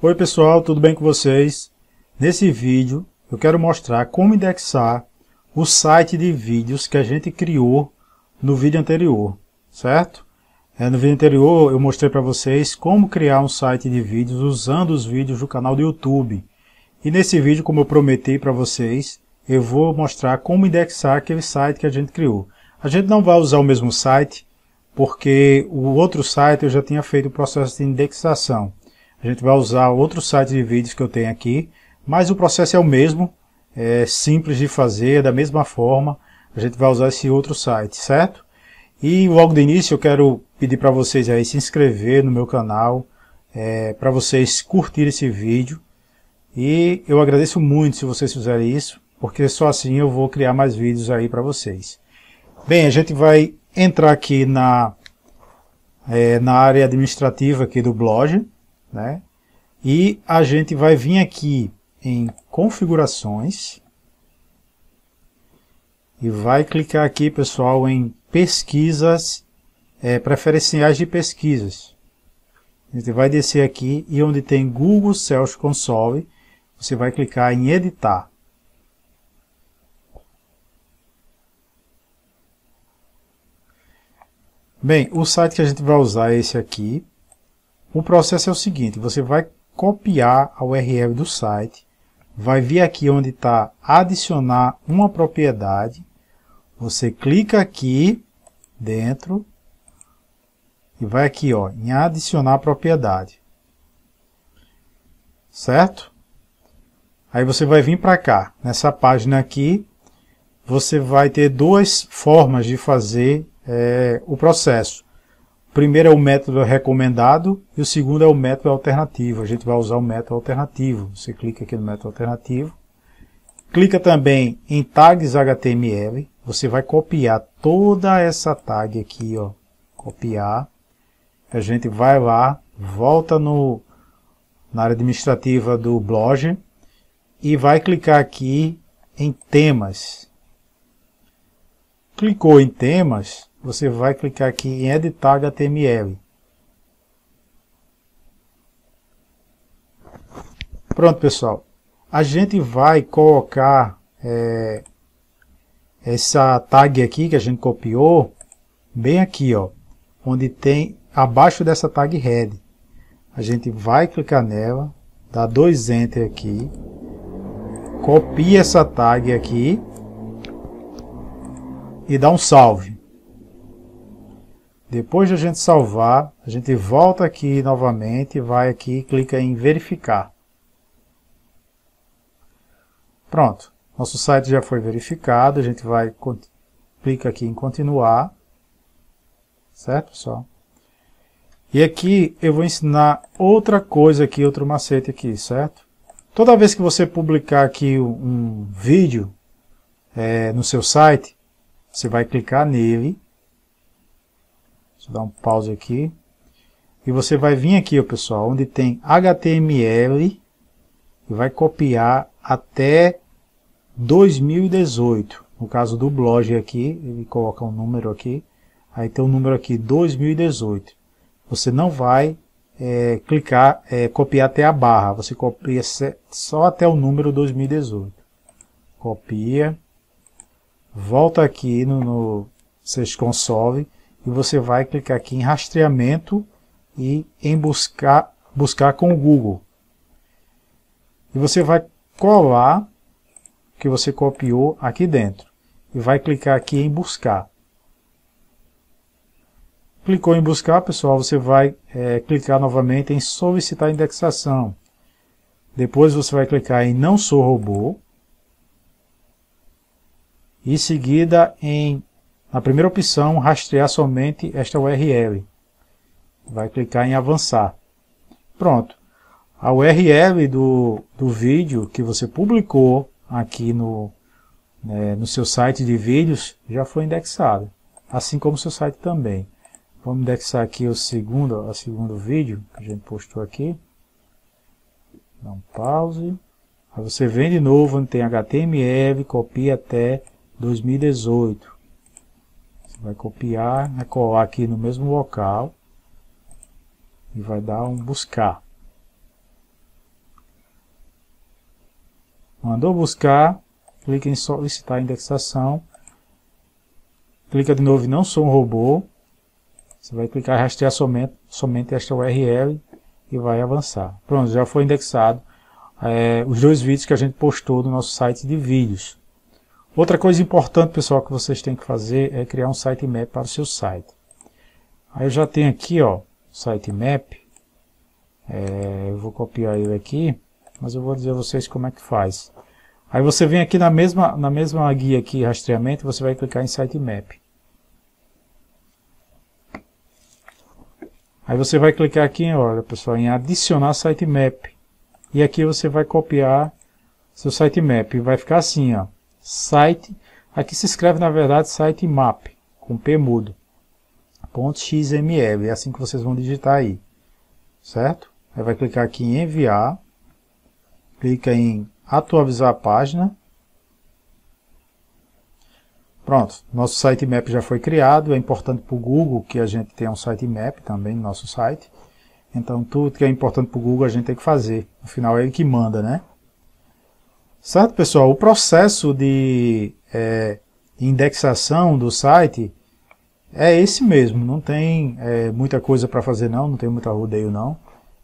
Oi pessoal, tudo bem com vocês? Nesse vídeo eu quero mostrar como indexar o site de vídeos que a gente criou no vídeo anterior, certo? É, no vídeo anterior eu mostrei para vocês como criar um site de vídeos usando os vídeos do canal do YouTube. E nesse vídeo, como eu prometi para vocês, eu vou mostrar como indexar aquele site que a gente criou. A gente não vai usar o mesmo site, porque o outro site eu já tinha feito o processo de indexação. A gente vai usar outro site de vídeos que eu tenho aqui, mas o processo é o mesmo, é simples de fazer, é da mesma forma. A gente vai usar esse outro site, certo? E logo de início eu quero pedir para vocês aí se inscrever no meu canal, é, para vocês curtirem esse vídeo. E eu agradeço muito se vocês fizerem isso, porque só assim eu vou criar mais vídeos aí para vocês. Bem, a gente vai entrar aqui na, é, na área administrativa aqui do blog né? E a gente vai vir aqui em configurações e vai clicar aqui, pessoal, em pesquisas, é, preferenciais de pesquisas. A gente vai descer aqui e onde tem Google Sales Console, você vai clicar em editar. Bem, o site que a gente vai usar é esse aqui, o processo é o seguinte, você vai copiar a URL do site, vai vir aqui onde está adicionar uma propriedade, você clica aqui dentro e vai aqui ó, em adicionar propriedade, certo? Aí você vai vir para cá, nessa página aqui, você vai ter duas formas de fazer é, o processo primeiro é o método recomendado e o segundo é o método alternativo. A gente vai usar o método alternativo. Você clica aqui no método alternativo. Clica também em tags HTML. Você vai copiar toda essa tag aqui, ó. Copiar. A gente vai lá, volta no, na área administrativa do blog e vai clicar aqui em temas. Clicou em temas, você vai clicar aqui em editar HTML. Pronto, pessoal. A gente vai colocar é, essa tag aqui que a gente copiou, bem aqui, ó, onde tem abaixo dessa tag head. A gente vai clicar nela, dá dois enter aqui, copia essa tag aqui e dá um salve. Depois de a gente salvar, a gente volta aqui novamente, vai aqui e clica em verificar. Pronto, nosso site já foi verificado, a gente vai clica aqui em continuar. Certo, pessoal? E aqui eu vou ensinar outra coisa aqui, outro macete aqui, certo? Toda vez que você publicar aqui um, vídeo é, no seu site, você vai clicar nele Deixa eu dar um pause aqui. E você vai vir aqui, ó, pessoal, onde tem HTML e vai copiar até 2018. No caso do blog aqui, ele coloca um número aqui. Aí tem o um número aqui, 2018. Você não vai é, clicar, é, copiar até a barra. Você copia só até o número 2018. Copia. Volta aqui no, no Search Console e você vai clicar aqui em rastreamento e em buscar, buscar com o Google. E você vai colar o que você copiou aqui dentro e vai clicar aqui em buscar. Clicou em buscar, pessoal, você vai é, clicar novamente em solicitar indexação. Depois você vai clicar em não sou robô. Em seguida em na primeira opção, rastrear somente esta URL. Vai clicar em avançar. Pronto. A URL do, do vídeo que você publicou aqui no, né, no seu site de vídeos já foi indexada. Assim como o seu site também. Vamos indexar aqui o segundo, o segundo vídeo que a gente postou aqui. Dá um pause. Aí você vem de novo onde tem HTML, copia até 2018 vai copiar, vai colar aqui no mesmo local e vai dar um buscar. Mandou buscar, clica em solicitar indexação, clica de novo em não sou um robô, você vai clicar rastrear somente, somente esta URL e vai avançar. Pronto, já foi indexado é, os dois vídeos que a gente postou no nosso site de vídeos. Outra coisa importante, pessoal, que vocês têm que fazer é criar um sitemap para o seu site. Aí eu já tenho aqui, ó, sitemap. É, eu vou copiar ele aqui, mas eu vou dizer a vocês como é que faz. Aí você vem aqui na mesma, na mesma guia aqui, rastreamento, você vai clicar em sitemap. Aí você vai clicar aqui, olha pessoal, em adicionar sitemap. E aqui você vai copiar seu sitemap. E vai ficar assim, ó site, aqui se escreve na verdade site map, com P mudo, .xml, é assim que vocês vão digitar aí, certo? Aí vai clicar aqui em enviar, clica em atualizar a página, Pronto, nosso sitemap já foi criado, é importante para o Google que a gente tenha um sitemap também no nosso site. Então tudo que é importante para o Google a gente tem que fazer, no final é ele que manda, né? Certo, pessoal? O processo de é, indexação do site é esse mesmo. Não tem é, muita coisa para fazer não, não tem muita rodeio não.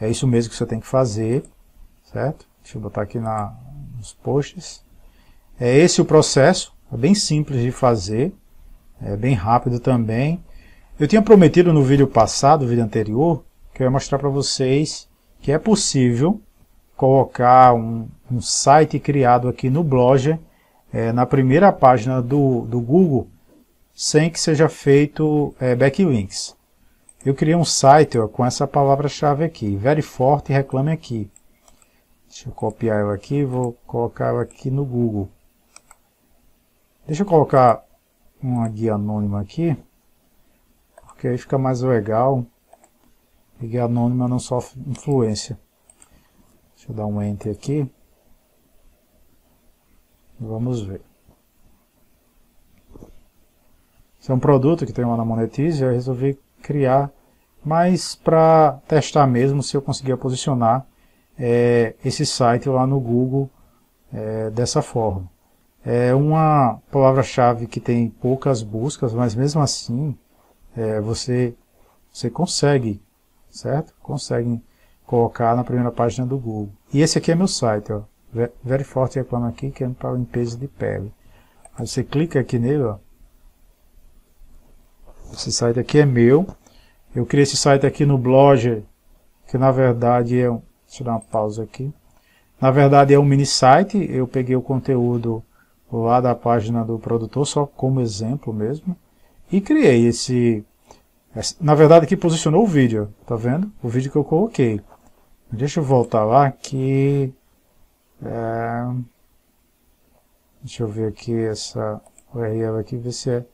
É isso mesmo que você tem que fazer, certo? Deixa eu botar aqui na, nos posts. É esse o processo, é bem simples de fazer, é bem rápido também. Eu tinha prometido no vídeo passado, no vídeo anterior, que eu ia mostrar para vocês que é possível colocar um, um site criado aqui no Blogger, é, na primeira página do, do Google, sem que seja feito é, backlinks. Eu criei um site ó, com essa palavra-chave aqui, very forte, reclame aqui. Deixa eu copiar ela aqui, vou colocar ela aqui no Google. Deixa eu colocar uma guia anônima aqui, porque aí fica mais legal. E guia anônima não sofre influência. Deixa eu dar um enter aqui. Vamos ver. Esse é um produto que tem uma na Monetize, eu resolvi criar, mas para testar mesmo se eu conseguia posicionar é, esse site lá no Google é, dessa forma. É uma palavra-chave que tem poucas buscas, mas mesmo assim é, você, você consegue, certo? Consegue colocar na primeira página do Google. E esse aqui é meu site, ó. Very forte reclama aqui que é para limpeza de pele. Aí você clica aqui nele, ó. Esse site aqui é meu. Eu criei esse site aqui no Blogger, que na verdade é um... Deixa eu dar uma pausa aqui. Na verdade é um mini site, eu peguei o conteúdo lá da página do produtor, só como exemplo mesmo. E criei esse... Na verdade aqui posicionou o vídeo, tá vendo? O vídeo que eu coloquei. Deixa eu voltar lá que... É, deixa eu ver aqui essa URL aqui, ver se é...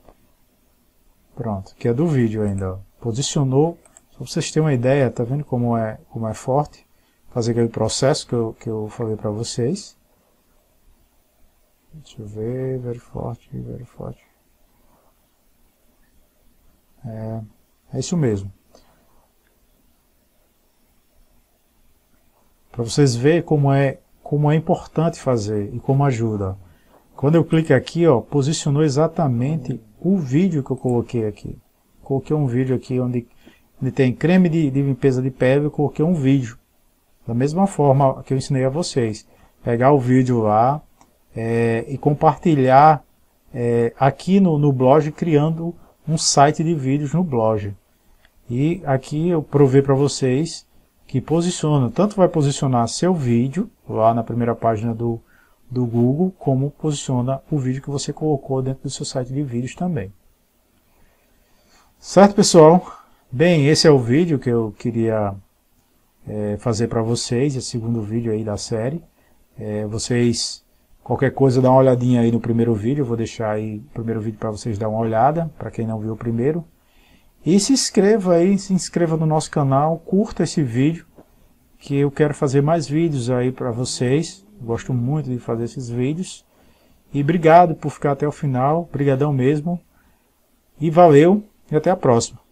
Pronto, que é do vídeo ainda. Ó. Posicionou, só para vocês terem uma ideia, tá vendo como é, como é forte? Fazer aquele processo que eu, que eu falei para vocês. Deixa eu ver, very forte, very forte. É, é isso mesmo. para vocês verem como é, como é importante fazer e como ajuda. Quando eu clico aqui, ó, posicionou exatamente o vídeo que eu coloquei aqui. Coloquei um vídeo aqui onde, onde tem creme de, de limpeza de pele, eu coloquei um vídeo. Da mesma forma que eu ensinei a vocês. Pegar o vídeo lá é, e compartilhar é, aqui no, no blog, criando um site de vídeos no blog. E aqui eu provei para vocês que posiciona, tanto vai posicionar seu vídeo lá na primeira página do, do Google, como posiciona o vídeo que você colocou dentro do seu site de vídeos também. Certo, pessoal? Bem, esse é o vídeo que eu queria é, fazer para vocês, esse segundo vídeo aí da série. É, vocês, qualquer coisa, dá uma olhadinha aí no primeiro vídeo, eu vou deixar aí o primeiro vídeo para vocês dar uma olhada, para quem não viu o primeiro. E se inscreva aí, se inscreva no nosso canal, curta esse vídeo, que eu quero fazer mais vídeos aí para vocês. gosto muito de fazer esses vídeos. E obrigado por ficar até o final, brigadão mesmo. E valeu e até a próxima.